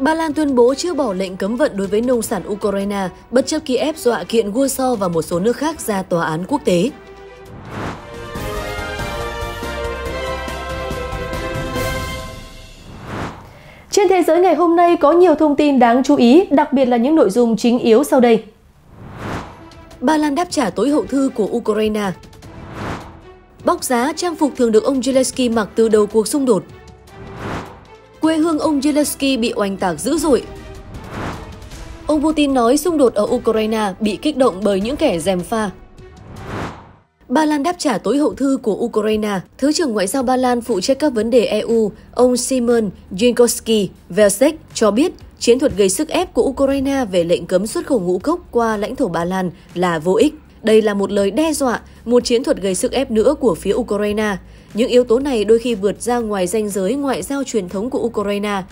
Ba Lan tuyên bố chưa bỏ lệnh cấm vận đối với nông sản Ukraine, bất chấp Kiev dọa kiện Warsaw và một số nước khác ra tòa án quốc tế. Trên thế giới ngày hôm nay có nhiều thông tin đáng chú ý, đặc biệt là những nội dung chính yếu sau đây. Ba Lan đáp trả tối hậu thư của Ukraine Bóc giá trang phục thường được ông Zelensky mặc từ đầu cuộc xung đột quê hương ông Zelensky bị oanh tạc dữ dội. Ông Putin nói xung đột ở Ukraine bị kích động bởi những kẻ dèm pha. Ba Lan đáp trả tối hậu thư của Ukraine. Thứ trưởng Ngoại giao Ba Lan phụ trách các vấn đề EU, ông Simon Jinkowski Velsek cho biết chiến thuật gây sức ép của Ukraine về lệnh cấm xuất khẩu ngũ cốc qua lãnh thổ Ba Lan là vô ích. Đây là một lời đe dọa, một chiến thuật gây sức ép nữa của phía Ukraine. Những yếu tố này đôi khi vượt ra ngoài ranh giới ngoại giao truyền thống của Ukraine,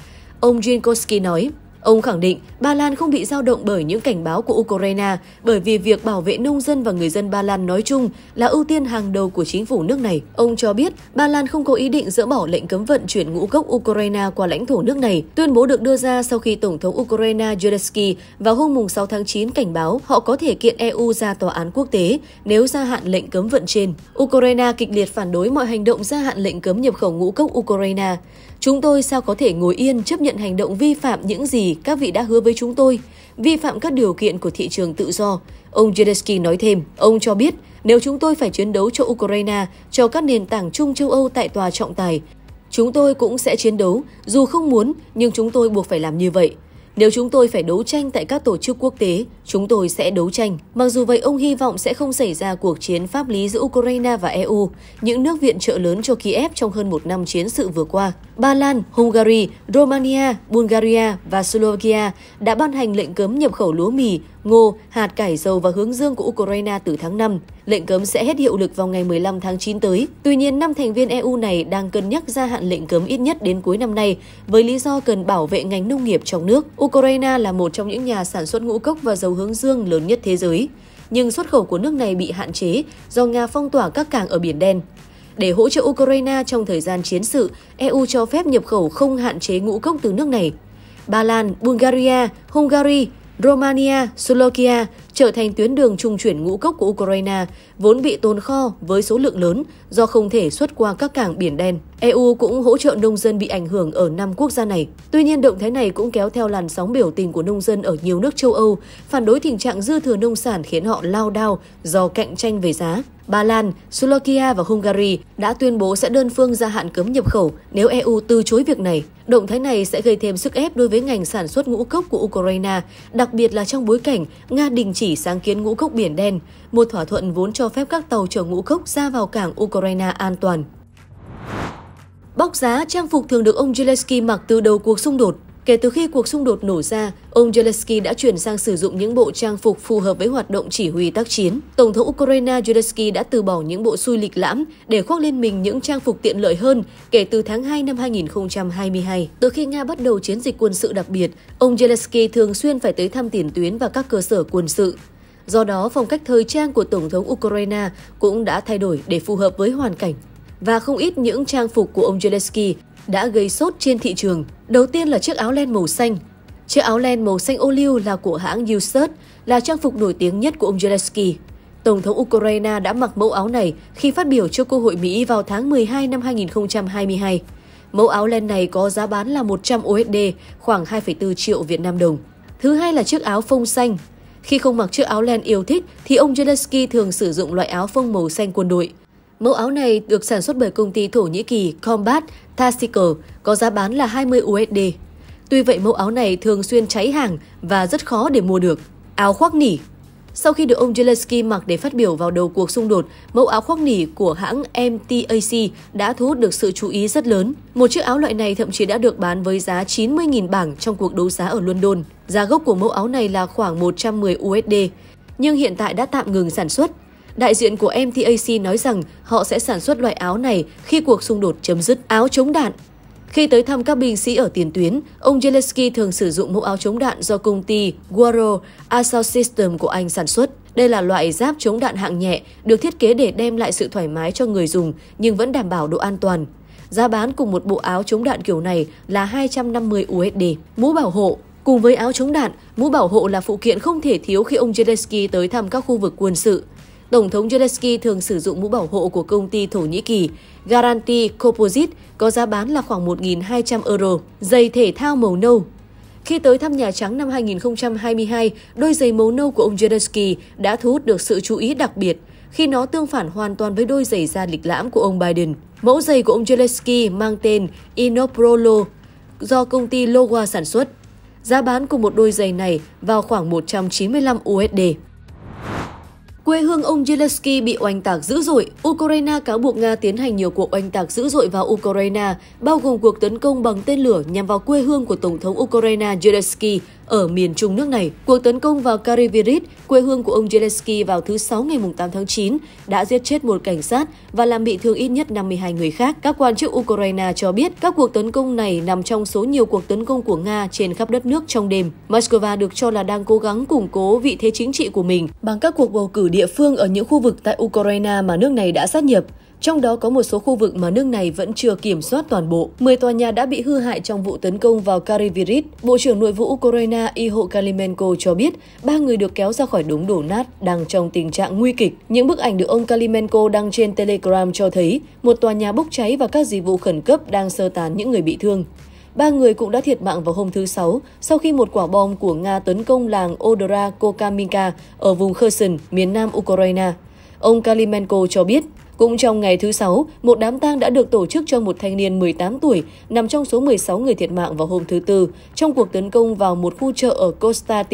ông Jinkowski nói. Ông khẳng định Ba Lan không bị dao động bởi những cảnh báo của Ukraine bởi vì việc bảo vệ nông dân và người dân Ba Lan nói chung là ưu tiên hàng đầu của chính phủ nước này. Ông cho biết Ba Lan không có ý định dỡ bỏ lệnh cấm vận chuyển ngũ cốc Ukraine qua lãnh thổ nước này. Tuyên bố được đưa ra sau khi Tổng thống Ukraine Zelensky vào hôm 6 tháng 9 cảnh báo họ có thể kiện EU ra tòa án quốc tế nếu gia hạn lệnh cấm vận trên. Ukraine kịch liệt phản đối mọi hành động gia hạn lệnh cấm nhập khẩu ngũ cốc Ukraine. Chúng tôi sao có thể ngồi yên chấp nhận hành động vi phạm những gì các vị đã hứa với chúng tôi, vi phạm các điều kiện của thị trường tự do. Ông Zelensky nói thêm, ông cho biết nếu chúng tôi phải chiến đấu cho Ukraine, cho các nền tảng chung châu Âu tại tòa trọng tài, chúng tôi cũng sẽ chiến đấu, dù không muốn nhưng chúng tôi buộc phải làm như vậy. Nếu chúng tôi phải đấu tranh tại các tổ chức quốc tế, chúng tôi sẽ đấu tranh. Mặc dù vậy, ông hy vọng sẽ không xảy ra cuộc chiến pháp lý giữa Ukraine và EU, những nước viện trợ lớn cho Kiev trong hơn một năm chiến sự vừa qua. Ba Lan, Hungary, Romania, Bulgaria và Slovakia đã ban hành lệnh cấm nhập khẩu lúa mì ngô, hạt cải dầu và hướng dương của Ukraine từ tháng 5. Lệnh cấm sẽ hết hiệu lực vào ngày 15 tháng 9 tới. Tuy nhiên, năm thành viên EU này đang cân nhắc gia hạn lệnh cấm ít nhất đến cuối năm nay với lý do cần bảo vệ ngành nông nghiệp trong nước. Ukraine là một trong những nhà sản xuất ngũ cốc và dầu hướng dương lớn nhất thế giới. Nhưng xuất khẩu của nước này bị hạn chế do Nga phong tỏa các cảng ở Biển Đen. Để hỗ trợ Ukraine trong thời gian chiến sự, EU cho phép nhập khẩu không hạn chế ngũ cốc từ nước này. Ba Lan, Bulgaria, Hungary, Romania, Slovakia trở thành tuyến đường trung chuyển ngũ cốc của Ukraine, vốn bị tồn kho với số lượng lớn do không thể xuất qua các cảng Biển Đen. EU cũng hỗ trợ nông dân bị ảnh hưởng ở năm quốc gia này. Tuy nhiên, động thái này cũng kéo theo làn sóng biểu tình của nông dân ở nhiều nước châu Âu, phản đối tình trạng dư thừa nông sản khiến họ lao đao do cạnh tranh về giá. Ba Lan, Slovakia và Hungary đã tuyên bố sẽ đơn phương gia hạn cấm nhập khẩu nếu EU từ chối việc này. Động thái này sẽ gây thêm sức ép đối với ngành sản xuất ngũ cốc của Ukraine, đặc biệt là trong bối cảnh Nga đình chỉ sáng kiến ngũ cốc Biển Đen, một thỏa thuận vốn cho phép các tàu chở ngũ cốc ra vào cảng Ukraine an toàn. Bóc giá trang phục thường được ông Zelensky mặc từ đầu cuộc xung đột Kể từ khi cuộc xung đột nổ ra, ông Zelensky đã chuyển sang sử dụng những bộ trang phục phù hợp với hoạt động chỉ huy tác chiến. Tổng thống Ukraine Zelensky đã từ bỏ những bộ xui lịch lãm để khoác lên mình những trang phục tiện lợi hơn kể từ tháng 2 năm 2022. Từ khi Nga bắt đầu chiến dịch quân sự đặc biệt, ông Zelensky thường xuyên phải tới thăm tiền tuyến và các cơ sở quân sự. Do đó, phong cách thời trang của Tổng thống Ukraine cũng đã thay đổi để phù hợp với hoàn cảnh và không ít những trang phục của ông Zelensky đã gây sốt trên thị trường. Đầu tiên là chiếc áo len màu xanh. Chiếc áo len màu xanh ô liu là của hãng Usearch, là trang phục nổi tiếng nhất của ông Zelensky. Tổng thống Ukraine đã mặc mẫu áo này khi phát biểu cho Quốc hội Mỹ vào tháng 12 năm 2022. Mẫu áo len này có giá bán là 100 USD, khoảng 2,4 triệu Việt Nam đồng. Thứ hai là chiếc áo phông xanh. Khi không mặc chiếc áo len yêu thích thì ông Zelensky thường sử dụng loại áo phông màu xanh quân đội. Mẫu áo này được sản xuất bởi công ty Thổ Nhĩ Kỳ Combat Tactical có giá bán là 20 USD. Tuy vậy mẫu áo này thường xuyên cháy hàng và rất khó để mua được. Áo khoác nỉ Sau khi được ông Zelensky mặc để phát biểu vào đầu cuộc xung đột, mẫu áo khoác nỉ của hãng MTAC đã thu hút được sự chú ý rất lớn. Một chiếc áo loại này thậm chí đã được bán với giá 90.000 bảng trong cuộc đấu giá ở London. Giá gốc của mẫu áo này là khoảng 110 USD, nhưng hiện tại đã tạm ngừng sản xuất Đại diện của MTAC nói rằng họ sẽ sản xuất loại áo này khi cuộc xung đột chấm dứt. Áo chống đạn khi tới thăm các binh sĩ ở tiền tuyến, ông Zelensky thường sử dụng mẫu áo chống đạn do công ty Guaro Assault System của Anh sản xuất. Đây là loại giáp chống đạn hạng nhẹ, được thiết kế để đem lại sự thoải mái cho người dùng nhưng vẫn đảm bảo độ an toàn. Giá bán cùng một bộ áo chống đạn kiểu này là 250 USD. Mũ bảo hộ Cùng với áo chống đạn, mũ bảo hộ là phụ kiện không thể thiếu khi ông Zelensky tới thăm các khu vực quân sự. Tổng thống Zelensky thường sử dụng mũ bảo hộ của công ty Thổ Nhĩ Kỳ Garanti Composite có giá bán là khoảng 1.200 euro, giày thể thao màu nâu. Khi tới thăm Nhà Trắng năm 2022, đôi giày màu nâu của ông Zelensky đã thu hút được sự chú ý đặc biệt khi nó tương phản hoàn toàn với đôi giày da lịch lãm của ông Biden. Mẫu giày của ông Zelensky mang tên Inoprolo do công ty Lowa sản xuất. Giá bán của một đôi giày này vào khoảng 195 USD. Quê hương ông Zelensky bị oanh tạc dữ dội, Ukraine cáo buộc Nga tiến hành nhiều cuộc oanh tạc dữ dội vào Ukraine, bao gồm cuộc tấn công bằng tên lửa nhằm vào quê hương của Tổng thống Ukraine Zelensky ở miền trung nước này. Cuộc tấn công vào Karivirit, quê hương của ông Zelensky vào thứ Sáu ngày 8 tháng 9, đã giết chết một cảnh sát và làm bị thương ít nhất 52 người khác. Các quan chức Ukraine cho biết các cuộc tấn công này nằm trong số nhiều cuộc tấn công của Nga trên khắp đất nước trong đêm. Moscow được cho là đang cố gắng củng cố vị thế chính trị của mình bằng các cuộc bầu cử đi địa phương ở những khu vực tại Ukraine mà nước này đã sát nhập, trong đó có một số khu vực mà nước này vẫn chưa kiểm soát toàn bộ. 10 tòa nhà đã bị hư hại trong vụ tấn công vào Karivirit. Bộ trưởng Nội vụ Ukraine Iho Kalimenko cho biết ba người được kéo ra khỏi đống đổ nát đang trong tình trạng nguy kịch. Những bức ảnh được ông Kalimenko đăng trên Telegram cho thấy một tòa nhà bốc cháy và các dịch vụ khẩn cấp đang sơ tán những người bị thương. Ba người cũng đã thiệt mạng vào hôm thứ Sáu sau khi một quả bom của Nga tấn công làng Odra Kokaminka ở vùng Kherson, miền nam Ukraine. Ông Kalimenko cho biết, cũng trong ngày thứ Sáu, một đám tang đã được tổ chức cho một thanh niên 18 tuổi nằm trong số 16 người thiệt mạng vào hôm thứ Tư trong cuộc tấn công vào một khu chợ ở Kosta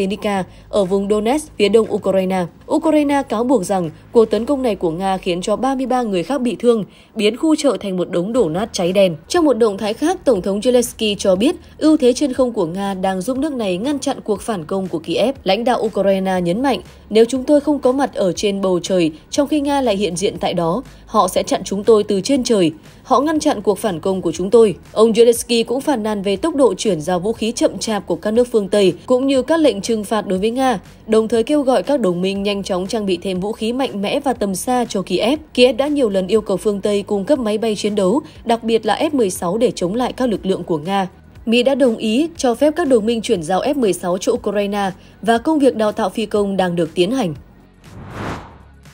ở vùng Donetsk, phía đông Ukraine. Ukraine cáo buộc rằng cuộc tấn công này của Nga khiến cho 33 người khác bị thương, biến khu chợ thành một đống đổ nát cháy đen. Trong một động thái khác, Tổng thống Zelensky cho biết ưu thế trên không của Nga đang giúp nước này ngăn chặn cuộc phản công của Kiev. Lãnh đạo Ukraine nhấn mạnh, nếu chúng tôi không có mặt ở trên bầu trời, trong khi Nga lại hiện diện tại đó, họ sẽ chặn chúng tôi từ trên trời. Họ ngăn chặn cuộc phản công của chúng tôi. Ông Zelensky cũng phản nàn về tốc độ chuyển giao vũ khí chậm chạp của các nước phương Tây, cũng như các lệnh trừng phạt đối với Nga đồng thời kêu gọi các đồng minh nhanh chóng trang bị thêm vũ khí mạnh mẽ và tầm xa cho Kiev. Kiev đã nhiều lần yêu cầu phương Tây cung cấp máy bay chiến đấu, đặc biệt là F-16 để chống lại các lực lượng của Nga. Mỹ đã đồng ý cho phép các đồng minh chuyển giao F-16 cho Ukraine và công việc đào tạo phi công đang được tiến hành.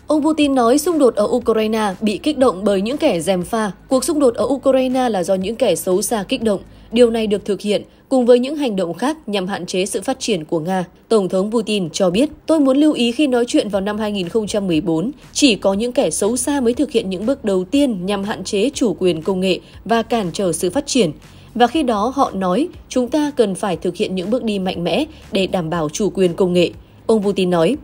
Ông Putin nói xung đột ở Ukraine bị kích động bởi những kẻ dèm pha. Cuộc xung đột ở Ukraine là do những kẻ xấu xa kích động. Điều này được thực hiện cùng với những hành động khác nhằm hạn chế sự phát triển của Nga. Tổng thống Putin cho biết, tôi muốn lưu ý khi nói chuyện vào năm 2014, chỉ có những kẻ xấu xa mới thực hiện những bước đầu tiên nhằm hạn chế chủ quyền công nghệ và cản trở sự phát triển. Và khi đó họ nói chúng ta cần phải thực hiện những bước đi mạnh mẽ để đảm bảo chủ quyền công nghệ. Ông Putin nói,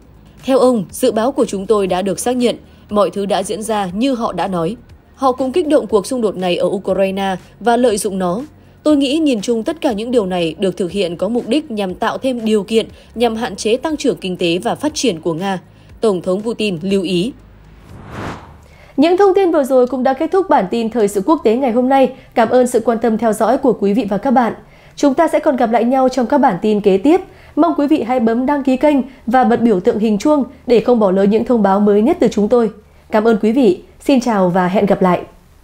theo ông, dự báo của chúng tôi đã được xác nhận, mọi thứ đã diễn ra như họ đã nói. Họ cũng kích động cuộc xung đột này ở Ukraine và lợi dụng nó Tôi nghĩ nhìn chung tất cả những điều này được thực hiện có mục đích nhằm tạo thêm điều kiện nhằm hạn chế tăng trưởng kinh tế và phát triển của Nga. Tổng thống Putin lưu ý. Những thông tin vừa rồi cũng đã kết thúc bản tin thời sự quốc tế ngày hôm nay. Cảm ơn sự quan tâm theo dõi của quý vị và các bạn. Chúng ta sẽ còn gặp lại nhau trong các bản tin kế tiếp. Mong quý vị hãy bấm đăng ký kênh và bật biểu tượng hình chuông để không bỏ lỡ những thông báo mới nhất từ chúng tôi. Cảm ơn quý vị. Xin chào và hẹn gặp lại.